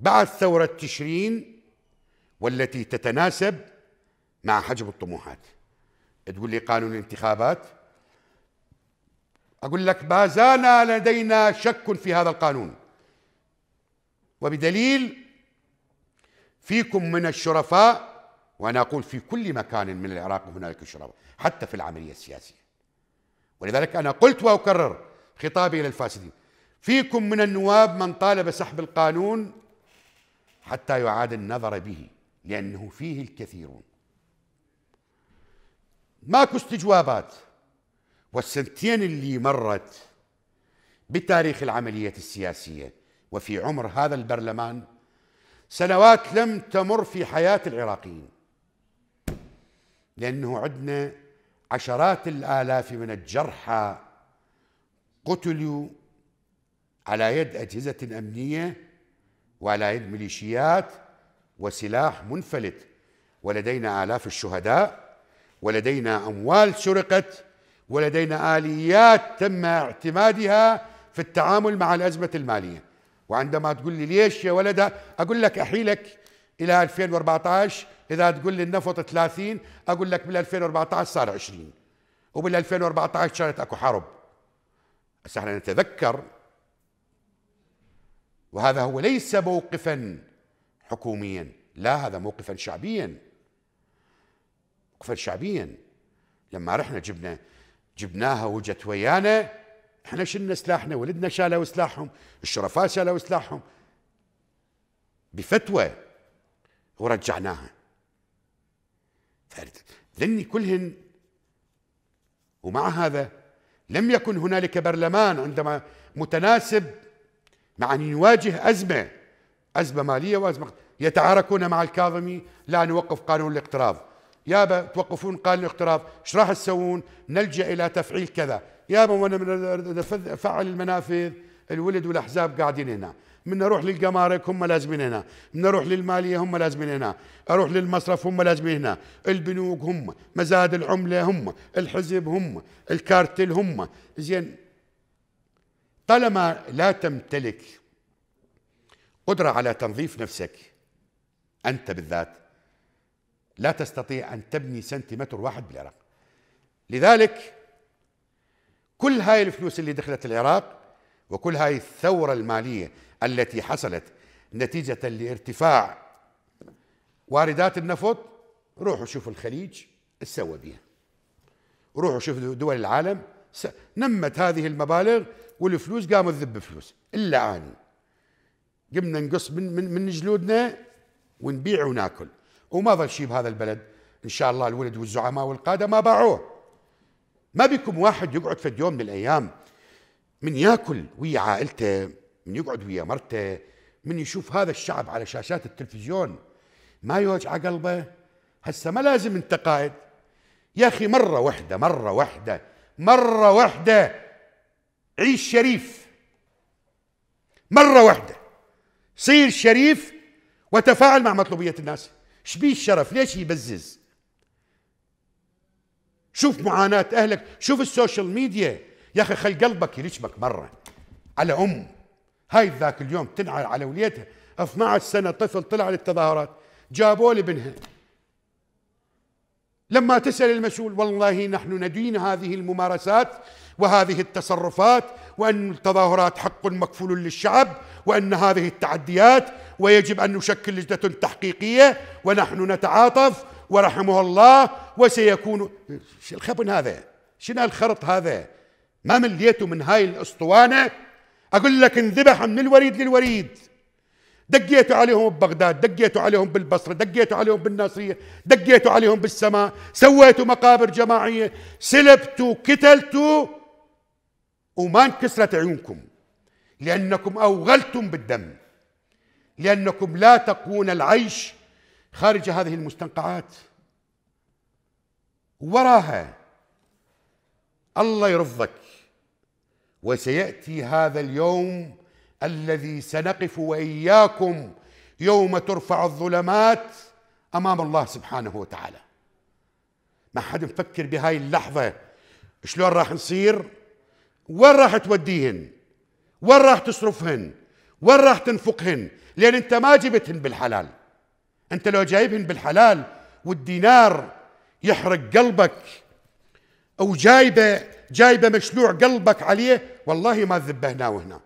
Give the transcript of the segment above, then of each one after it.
بعد ثورة تشرين والتي تتناسب مع حجم الطموحات تقول لي قانون الانتخابات أقول لك ما زال لدينا شك في هذا القانون وبدليل فيكم من الشرفاء وأنا أقول في كل مكان من العراق هنالك شرفاء حتى في العملية السياسية ولذلك أنا قلت وأكرر خطابي إلى الفاسدين فيكم من النواب من طالب سحب القانون حتى يعاد النظر به لأنه فيه الكثيرون ماكو استجوابات والسنتين اللي مرت بتاريخ العملية السياسية وفي عمر هذا البرلمان سنوات لم تمر في حياة العراقيين لأنه عندنا عشرات الآلاف من الجرحى قتلوا على يد أجهزة أمنية وعلى يد ميليشيات وسلاح منفلت ولدينا آلاف الشهداء ولدينا أموال سرقت ولدينا آليات تم اعتمادها في التعامل مع الأزمة المالية وعندما تقول لي ليش يا ولد أقول لك أحيلك إلى 2014 إذا تقول لي النفط 30 أقول لك بال 2014 صار 20 وبال 2014 صارت أكو حرب بس احنا نتذكر وهذا هو ليس موقفا حكوميا لا هذا موقفا شعبيا موقفا شعبيا لما رحنا جبنا جبناها وجت ويانا احنا شلنا سلاحنا ولدنا شالوا سلاحهم الشرفاء شالوا سلاحهم بفتوى ورجعناها ذني كلهن ومع هذا لم يكن هنالك برلمان عندما متناسب مع أن يواجه أزمة أزمة مالية وأزمة يتعاركون مع الكاظمي لا نوقف قانون الاقتراض يابا توقفون قانون الاقتراض ايش راح تسوون نلجأ إلى تفعيل كذا يابا وانا فعل المنافذ الولد والاحزاب قاعدين هنا من نروح للجمارك هم لازمين هنا من نروح للماليه هم لازمين هنا اروح للمصرف هم لازمين هنا البنوك هم مزاد العمله هم الحزب هم الكارتل هم زين طالما لا تمتلك قدرة على تنظيف نفسك أنت بالذات لا تستطيع أن تبني سنتيمتر واحد بالعراق لذلك كل هاي الفلوس اللي دخلت العراق وكل هاي الثورة المالية التي حصلت نتيجة لارتفاع واردات النفط روحوا شوفوا الخليج سوى بها روحوا شوفوا دول العالم نمت هذه المبالغ والفلوس قاموا تذب فلوس الا اني قمنا نقص من من من جلودنا ونبيع وناكل وما ظل شيء بهذا البلد ان شاء الله الولد والزعماء والقاده ما باعوه ما بيكم واحد يقعد في يوم من الايام من ياكل ويا عائلته من يقعد ويا مرته من يشوف هذا الشعب على شاشات التلفزيون ما يوجع قلبه هسه ما لازم انت قائد يا اخي مره واحده مره واحده مره واحده عيش شريف مرة واحدة صير شريف وتفاعل مع مطلوبية الناس شبيه الشرف ليش يبزز شوف معاناة أهلك شوف السوشيال ميديا يا أخي خل قلبك يلجمك مرة على أم هاي ذاك اليوم تنعى على وليتها 12 سنة طفل طلع للتظاهرات جابوا لي ابنها لما تسأل المسؤول والله نحن ندين هذه الممارسات وهذه التصرفات وأن التظاهرات حق مكفول للشعب وأن هذه التعديات ويجب أن نشكل لجنة تحقيقية ونحن نتعاطف ورحمه الله وسيكون شو الخبن هذا شنو الخرط هذا ما مليته من هاي الأسطوانة أقول لك انذبح من الوريد للوريد دقيتوا عليهم ببغداد دقيتوا عليهم بالبصرة دقيتوا عليهم بالناصرية دقيتوا عليهم بالسماء سويتوا مقابر جماعية سلبتوا كتلتوا وما انكسرت عيونكم لأنكم أوغلتم بالدم لأنكم لا تقوون العيش خارج هذه المستنقعات وراها الله يرضك وسيأتي هذا اليوم الذي سنقف واياكم يوم ترفع الظلمات امام الله سبحانه وتعالى ما حد مفكر بهاي اللحظه شلون راح نصير وين راح توديهن وين راح تصرفهن وين راح تنفقهن لان انت ما جبتهن بالحلال انت لو جايبهن بالحلال والدينار يحرق قلبك او جايبه جايبه مشلوع قلبك عليه والله ما تذبه هنا وهنا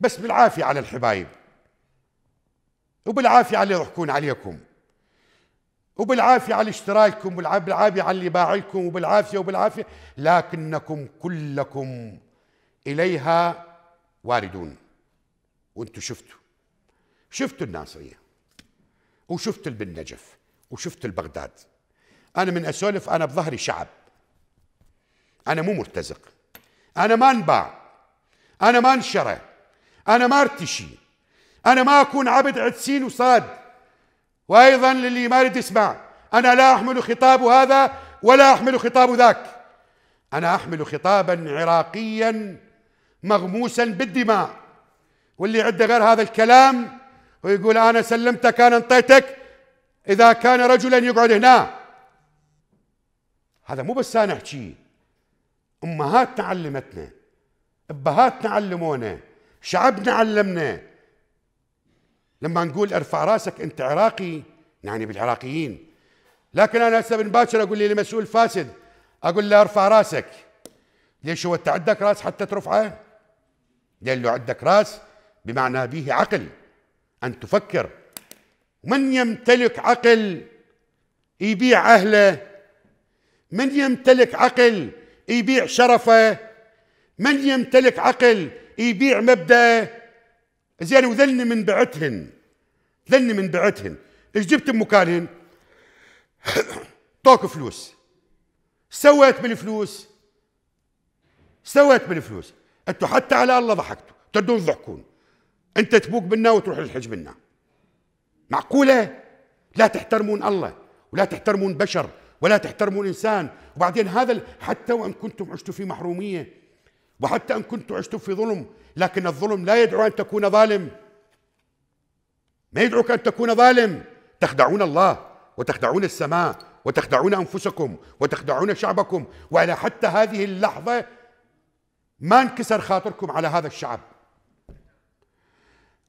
بس بالعافية على الحبايب وبالعافية على اللي يضحكون عليكم وبالعافية على اشتراككم وبالعافية على اللي باعلكم وبالعافية وبالعافية لكنكم كلكم إليها واردون وانتم شفتوا شفتوا الناصرية وشفت بالنجف وشفت البغداد أنا من أسولف أنا بظهري شعب أنا مو مرتزق أنا ما انباع أنا ما انشرى أنا ما أرتشي أنا ما أكون عبد عدسين وصاد وأيضا للي ما يريد يسمع أنا لا أحمل خطاب هذا ولا أحمل خطاب ذاك أنا أحمل خطابا عراقيا مغموسا بالدماء واللي عنده غير هذا الكلام ويقول أنا سلمتك أنا انطيتك إذا كان رجلا يقعد هنا هذا مو بس أنا أحكيه أمهاتنا علمتنا أبهاتنا علمونا شعبنا علمنا لما نقول ارفع راسك انت عراقي نعني بالعراقيين لكن انا هسه من باكر اقول لي لمسؤول فاسد اقول له ارفع راسك ليش هو انت عندك راس حتى ترفعه؟ قال له عندك راس بمعنى به عقل ان تفكر من يمتلك عقل يبيع اهله من يمتلك عقل يبيع شرفه من يمتلك عقل يبيع مبدا زين وذلني من بعتهن ذلني من بعتهن ايش جبت مكانهن طوك فلوس سويت بالفلوس سويت بالفلوس انتم حتى على الله ضحكتوا تدون تضحكون انت تبوق منا وتروح للحج منا معقوله لا تحترمون الله ولا تحترمون بشر ولا تحترمون انسان وبعدين هذا حتى وان كنتم عشتوا في محروميه وحتى إن كنتم عشتم في ظلم لكن الظلم لا يدعو أن تكون ظالم ما يدعوك أن تكون ظالم تخدعون الله وتخدعون السماء وتخدعون أنفسكم وتخدعون شعبكم وإلى حتى هذه اللحظة ما انكسر خاطركم على هذا الشعب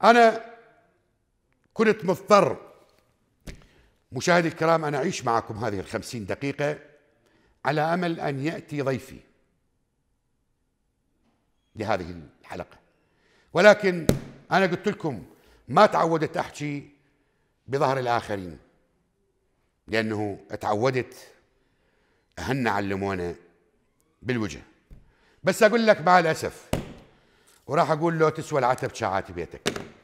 أنا كنت مضطر مشاهدي الكرام أنا أعيش معكم هذه الخمسين دقيقة على أمل أن يأتي ضيفي لهذه الحلقة ولكن أنا قلت لكم ما تعودت أحكي بظهر الآخرين لأنه تعودت أهلنا علمونا بالوجه بس أقول لك مع الأسف وراح أقول له تسوى العتب شاعات بيتك